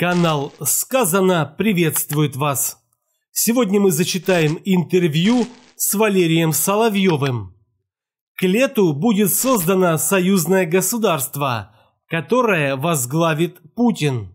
Канал «Сказано» приветствует вас. Сегодня мы зачитаем интервью с Валерием Соловьевым. К лету будет создано союзное государство, которое возглавит Путин.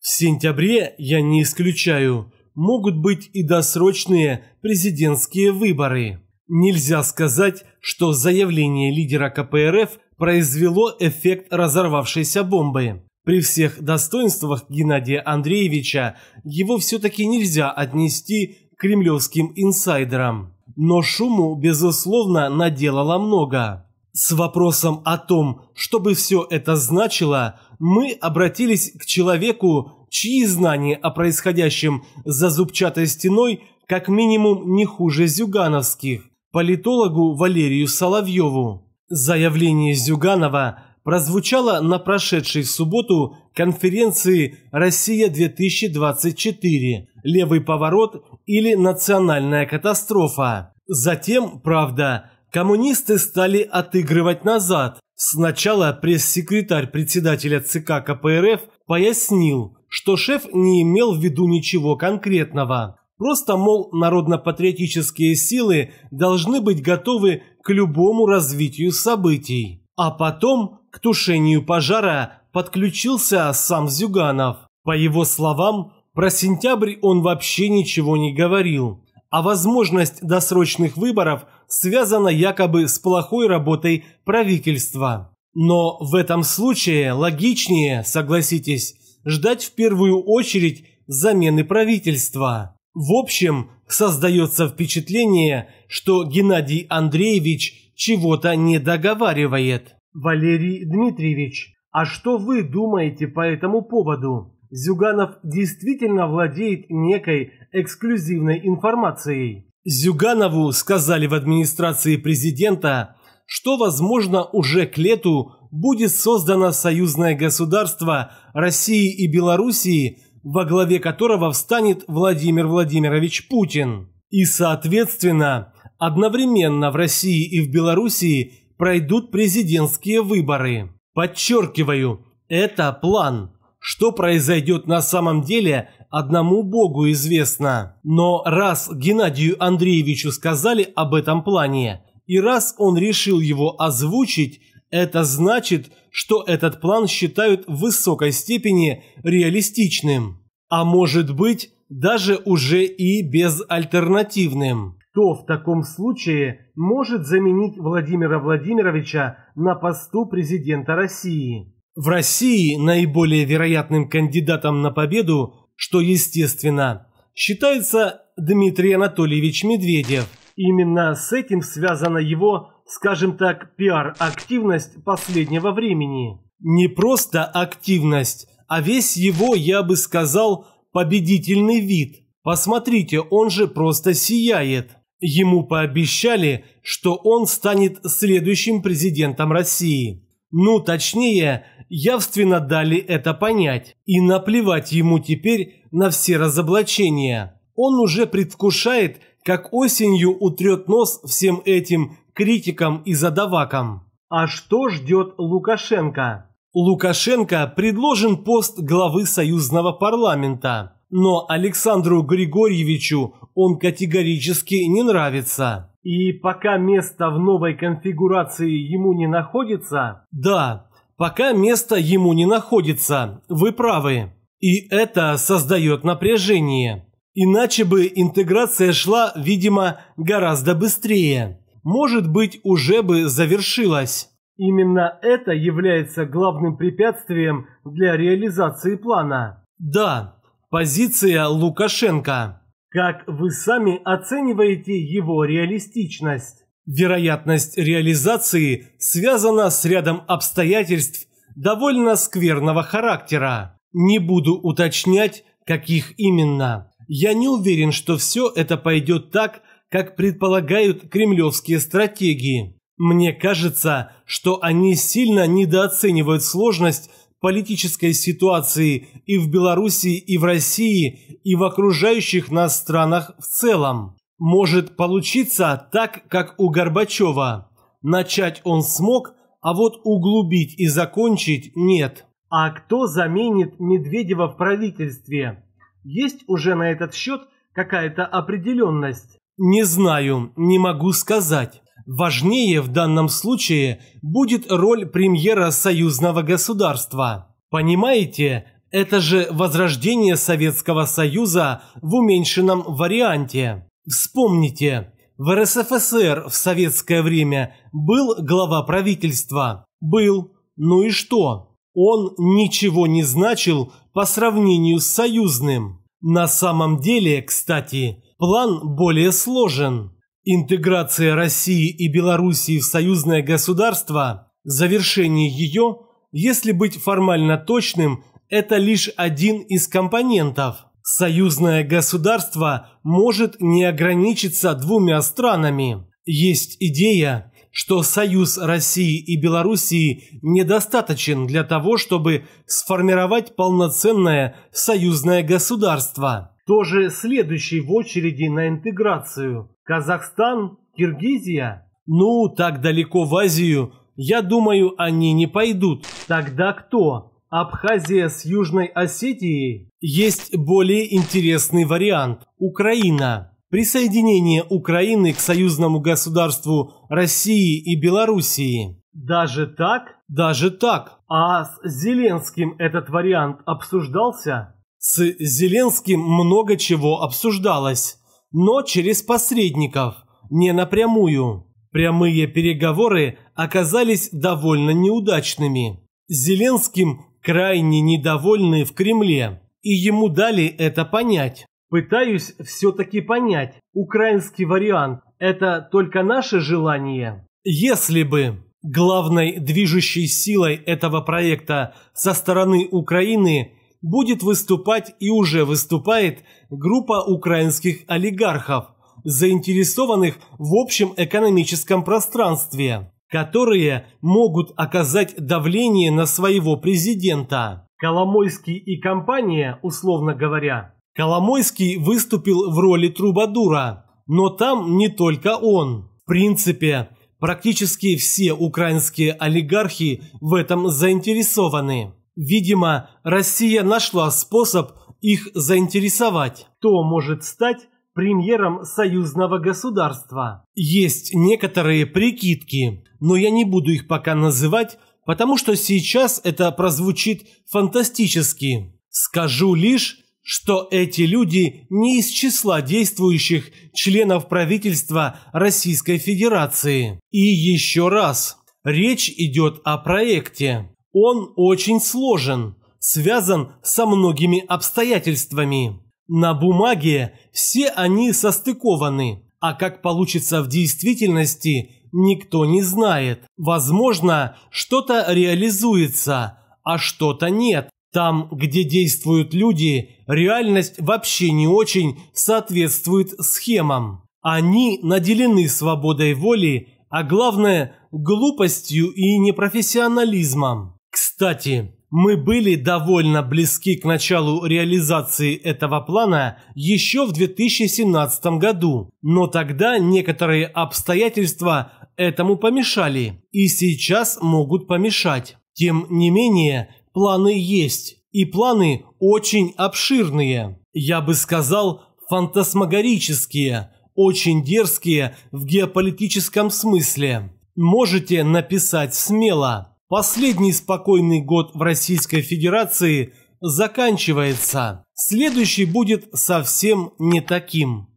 В сентябре, я не исключаю, могут быть и досрочные президентские выборы. Нельзя сказать, что заявление лидера КПРФ произвело эффект разорвавшейся бомбы. При всех достоинствах Геннадия Андреевича его все-таки нельзя отнести к кремлевским инсайдерам. Но шуму, безусловно, наделало много. С вопросом о том, что бы все это значило, мы обратились к человеку, чьи знания о происходящем за зубчатой стеной как минимум не хуже зюгановских, политологу Валерию Соловьеву. Заявление Зюганова – прозвучало на прошедшей в субботу конференции «Россия-2024. Левый поворот или национальная катастрофа». Затем, правда, коммунисты стали отыгрывать назад. Сначала пресс-секретарь председателя ЦК КПРФ пояснил, что шеф не имел в виду ничего конкретного. Просто, мол, народно-патриотические силы должны быть готовы к любому развитию событий. А потом к тушению пожара подключился сам Зюганов. По его словам, про сентябрь он вообще ничего не говорил. А возможность досрочных выборов связана якобы с плохой работой правительства. Но в этом случае логичнее, согласитесь, ждать в первую очередь замены правительства. В общем, создается впечатление, что Геннадий Андреевич чего-то не договаривает. Валерий Дмитриевич, а что вы думаете по этому поводу? Зюганов действительно владеет некой эксклюзивной информацией. Зюганову сказали в администрации президента, что, возможно, уже к лету будет создано союзное государство России и Белоруссии, во главе которого встанет Владимир Владимирович Путин. И, соответственно, одновременно в России и в Белоруссии пройдут президентские выборы. Подчеркиваю, это план. Что произойдет на самом деле, одному Богу известно. Но раз Геннадию Андреевичу сказали об этом плане, и раз он решил его озвучить, это значит, что этот план считают в высокой степени реалистичным. А может быть, даже уже и безальтернативным. Кто в таком случае может заменить Владимира Владимировича на посту президента России? В России наиболее вероятным кандидатом на победу, что естественно, считается Дмитрий Анатольевич Медведев. Именно с этим связана его, скажем так, пиар-активность последнего времени. Не просто активность, а весь его, я бы сказал, победительный вид. Посмотрите, он же просто сияет. Ему пообещали, что он станет следующим президентом России. Ну, точнее, явственно дали это понять. И наплевать ему теперь на все разоблачения. Он уже предвкушает, как осенью утрет нос всем этим критикам и задавакам. А что ждет Лукашенко? Лукашенко предложен пост главы союзного парламента но Александру Григорьевичу он категорически не нравится. И пока место в новой конфигурации ему не находится? Да, пока место ему не находится, вы правы. И это создает напряжение. Иначе бы интеграция шла, видимо, гораздо быстрее. Может быть, уже бы завершилась. Именно это является главным препятствием для реализации плана. Да, Позиция Лукашенко. Как вы сами оцениваете его реалистичность? Вероятность реализации связана с рядом обстоятельств довольно скверного характера. Не буду уточнять, каких именно. Я не уверен, что все это пойдет так, как предполагают кремлевские стратегии. Мне кажется, что они сильно недооценивают сложность политической ситуации и в Белоруссии, и в России, и в окружающих нас странах в целом. Может получиться так, как у Горбачева. Начать он смог, а вот углубить и закончить нет. А кто заменит Медведева в правительстве? Есть уже на этот счет какая-то определенность? Не знаю, не могу сказать. Важнее в данном случае будет роль премьера союзного государства. Понимаете, это же возрождение Советского Союза в уменьшенном варианте. Вспомните, в РСФСР в советское время был глава правительства. Был. Ну и что? Он ничего не значил по сравнению с союзным. На самом деле, кстати, план более сложен. Интеграция России и Белоруссии в союзное государство, завершение ее, если быть формально точным, это лишь один из компонентов. Союзное государство может не ограничиться двумя странами. Есть идея, что союз России и Белоруссии недостаточен для того, чтобы сформировать полноценное союзное государство. Тоже следующий в очереди на интеграцию – Казахстан, Киргизия? Ну, так далеко в Азию, я думаю, они не пойдут. Тогда кто? Абхазия с Южной Осетией? Есть более интересный вариант – Украина. Присоединение Украины к союзному государству России и Белоруссии. Даже так? Даже так. А с Зеленским этот вариант обсуждался? С Зеленским много чего обсуждалось но через посредников, не напрямую. Прямые переговоры оказались довольно неудачными. Зеленским крайне недовольны в Кремле, и ему дали это понять. Пытаюсь все-таки понять, украинский вариант – это только наше желание? Если бы главной движущей силой этого проекта со стороны Украины – будет выступать и уже выступает группа украинских олигархов, заинтересованных в общем экономическом пространстве, которые могут оказать давление на своего президента. Коломойский и компания, условно говоря. Коломойский выступил в роли трубадура, но там не только он. В принципе, практически все украинские олигархи в этом заинтересованы. Видимо, Россия нашла способ их заинтересовать. Кто может стать премьером союзного государства? Есть некоторые прикидки, но я не буду их пока называть, потому что сейчас это прозвучит фантастически. Скажу лишь, что эти люди не из числа действующих членов правительства Российской Федерации. И еще раз, речь идет о проекте. Он очень сложен, связан со многими обстоятельствами. На бумаге все они состыкованы, а как получится в действительности, никто не знает. Возможно, что-то реализуется, а что-то нет. Там, где действуют люди, реальность вообще не очень соответствует схемам. Они наделены свободой воли, а главное – глупостью и непрофессионализмом. Кстати, мы были довольно близки к началу реализации этого плана еще в 2017 году, но тогда некоторые обстоятельства этому помешали и сейчас могут помешать. Тем не менее, планы есть, и планы очень обширные. Я бы сказал, фантасмагорические, очень дерзкие в геополитическом смысле. Можете написать смело. Последний спокойный год в Российской Федерации заканчивается. Следующий будет совсем не таким.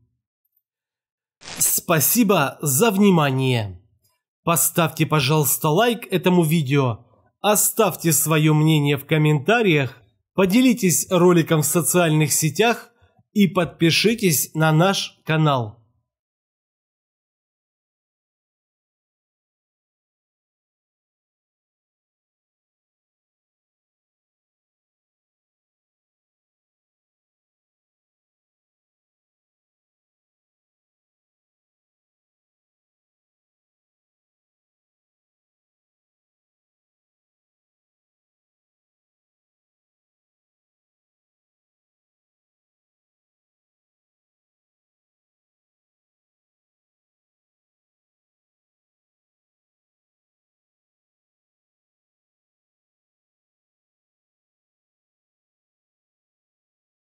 Спасибо за внимание. Поставьте, пожалуйста, лайк этому видео, оставьте свое мнение в комментариях, поделитесь роликом в социальных сетях и подпишитесь на наш канал.